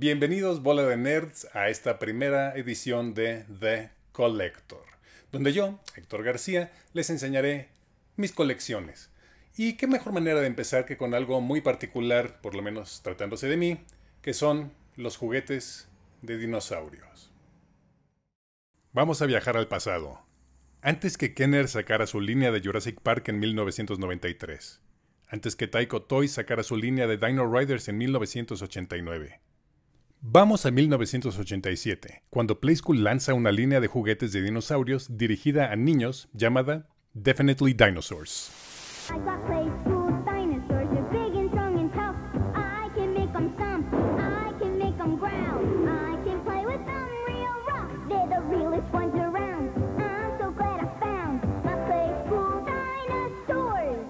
Bienvenidos, bola de nerds, a esta primera edición de The Collector, donde yo, Héctor García, les enseñaré mis colecciones. Y qué mejor manera de empezar que con algo muy particular, por lo menos tratándose de mí, que son los juguetes de dinosaurios. Vamos a viajar al pasado, antes que Kenner sacara su línea de Jurassic Park en 1993, antes que Taiko Toy sacara su línea de Dino Riders en 1989 Vamos a 1987, cuando School lanza una línea de juguetes de dinosaurios dirigida a niños llamada Definitely Dinosaurs. I got Dinosaurs, they're big and strong and tough I can make them stomp, I can make them ground I can play with them real rough, they're the realest ones around I'm so glad I found my PlaySchool's Dinosaurs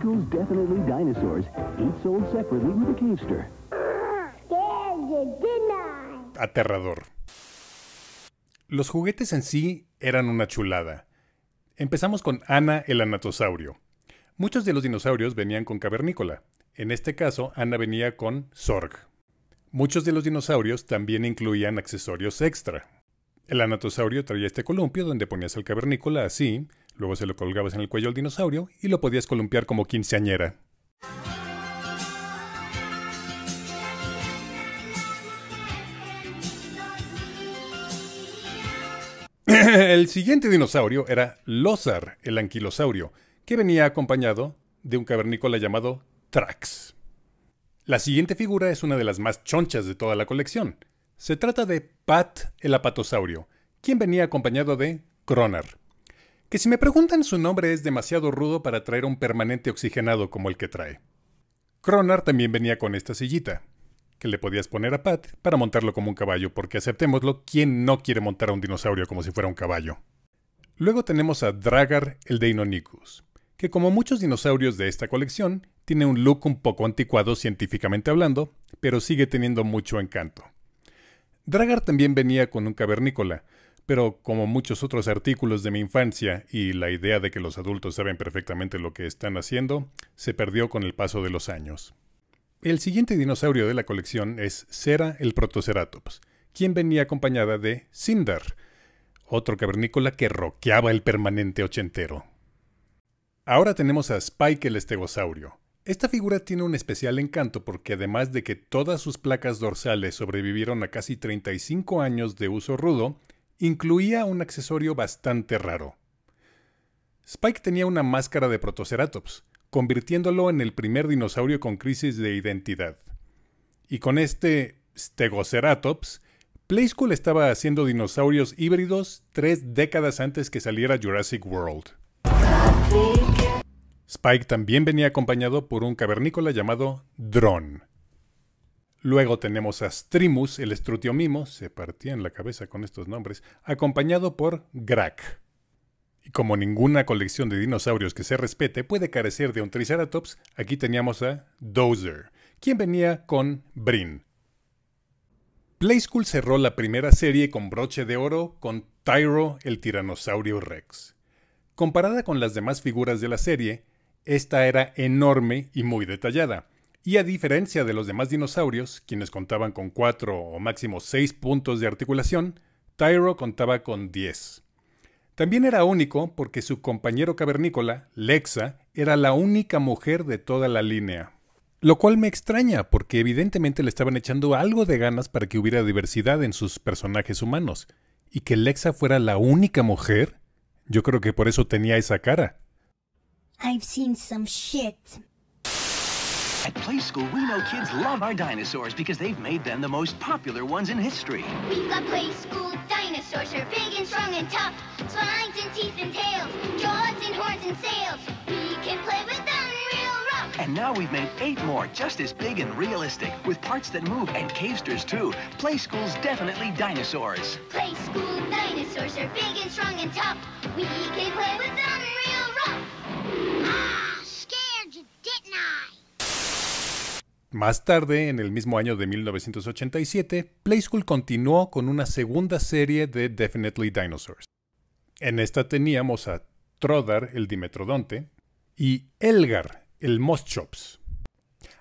school's Definitely Dinosaurs, each sold separately with a cave store aterrador. Los juguetes en sí eran una chulada. Empezamos con Ana el Anatosaurio. Muchos de los dinosaurios venían con cavernícola. En este caso, Ana venía con Sorg. Muchos de los dinosaurios también incluían accesorios extra. El anatosaurio traía este columpio donde ponías el cavernícola así, luego se lo colgabas en el cuello al dinosaurio y lo podías columpiar como quinceañera. el siguiente dinosaurio era Lozar, el anquilosaurio, que venía acompañado de un cavernícola llamado Trax. La siguiente figura es una de las más chonchas de toda la colección. Se trata de Pat el apatosaurio, quien venía acompañado de Cronar. Que si me preguntan su nombre es demasiado rudo para traer un permanente oxigenado como el que trae. Cronar también venía con esta sillita, que le podías poner a Pat para montarlo como un caballo, porque aceptémoslo, ¿quién no quiere montar a un dinosaurio como si fuera un caballo? Luego tenemos a Dragar el Deinonychus, que como muchos dinosaurios de esta colección, tiene un look un poco anticuado científicamente hablando, pero sigue teniendo mucho encanto. Dragar también venía con un cavernícola, pero como muchos otros artículos de mi infancia y la idea de que los adultos saben perfectamente lo que están haciendo, se perdió con el paso de los años. El siguiente dinosaurio de la colección es Cera el Protoceratops, quien venía acompañada de Cinder, otro cavernícola que roqueaba el permanente ochentero. Ahora tenemos a Spike el Estegosaurio. Esta figura tiene un especial encanto porque además de que todas sus placas dorsales sobrevivieron a casi 35 años de uso rudo, incluía un accesorio bastante raro. Spike tenía una máscara de Protoceratops, convirtiéndolo en el primer dinosaurio con crisis de identidad. Y con este Stegoceratops, Play estaba haciendo dinosaurios híbridos tres décadas antes que saliera Jurassic World. Spike también venía acompañado por un cavernícola llamado Drone. Luego tenemos a Strimus, el estrutiomimo, se partía en la cabeza con estos nombres, acompañado por Grack. Y como ninguna colección de dinosaurios que se respete puede carecer de un Triceratops, aquí teníamos a Dozer, quien venía con Brin. Play cerró la primera serie con broche de oro con Tyro el tiranosaurio Rex. Comparada con las demás figuras de la serie, esta era enorme y muy detallada, y a diferencia de los demás dinosaurios, quienes contaban con 4 o máximo 6 puntos de articulación, Tyro contaba con 10. También era único porque su compañero cavernícola, Lexa, era la única mujer de toda la línea. Lo cual me extraña, porque evidentemente le estaban echando algo de ganas para que hubiera diversidad en sus personajes humanos. Y que Lexa fuera la única mujer, yo creo que por eso tenía esa cara. I've seen some shit, Play School, we know kids love our dinosaurs because they've made them the most popular ones in history. We have got Play School. Dinosaurs are big and strong and tough. Spines and teeth and tails. Jaws and horns and sails. We can play with them real rough. And now we've made eight more just as big and realistic with parts that move and cavesters too. Play School's definitely dinosaurs. Play School. Dinosaurs are big and strong and tough. We can play with them Más tarde, en el mismo año de 1987, Play School continuó con una segunda serie de Definitely Dinosaurs. En esta teníamos a Trodar, el Dimetrodonte, y Elgar, el Moschops.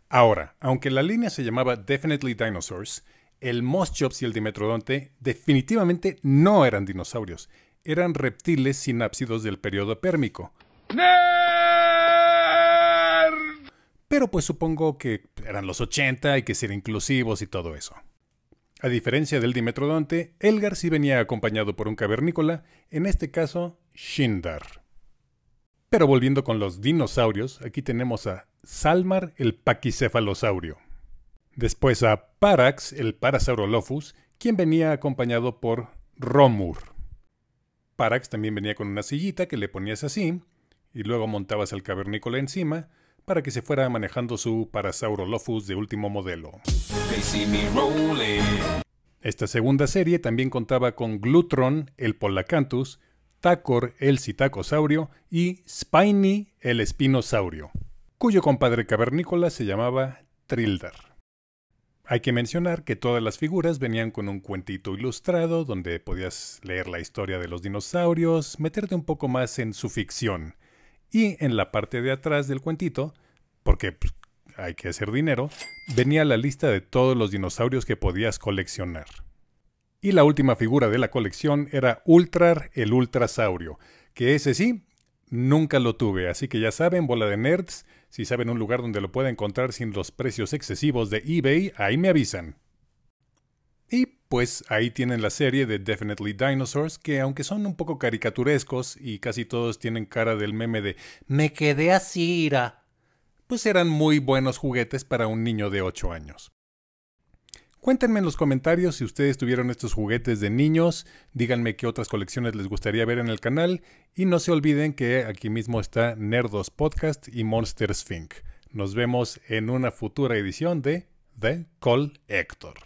Ahora, aunque la línea se llamaba Definitely Dinosaurs, el Moschops y el Dimetrodonte definitivamente no eran dinosaurios, eran reptiles sinápsidos del periodo pérmico pero pues supongo que eran los 80 hay que ser inclusivos y todo eso. A diferencia del Dimetrodonte, Elgar sí venía acompañado por un cavernícola, en este caso Shindar. Pero volviendo con los dinosaurios, aquí tenemos a Salmar el paquicefalosaurio. Después a Parax el Parasaurolophus, quien venía acompañado por Romur. Parax también venía con una sillita que le ponías así, y luego montabas al cavernícola encima, para que se fuera manejando su Parasaurolophus de último modelo. Esta segunda serie también contaba con Glutron, el Polacanthus, Tacor, el Citacosaurio y Spiny, el Espinosaurio, cuyo compadre cavernícola se llamaba Trildar. Hay que mencionar que todas las figuras venían con un cuentito ilustrado donde podías leer la historia de los dinosaurios, meterte un poco más en su ficción, y en la parte de atrás del cuentito, porque pues, hay que hacer dinero, venía la lista de todos los dinosaurios que podías coleccionar. Y la última figura de la colección era Ultrar el Ultrasaurio, que ese sí, nunca lo tuve, así que ya saben, bola de nerds, si saben un lugar donde lo pueda encontrar sin los precios excesivos de eBay, ahí me avisan. Pues ahí tienen la serie de Definitely Dinosaurs, que aunque son un poco caricaturescos y casi todos tienen cara del meme de Me quedé así, ira, pues eran muy buenos juguetes para un niño de 8 años. Cuéntenme en los comentarios si ustedes tuvieron estos juguetes de niños, díganme qué otras colecciones les gustaría ver en el canal y no se olviden que aquí mismo está Nerdos Podcast y Monsters Fink. Nos vemos en una futura edición de The Call Hector.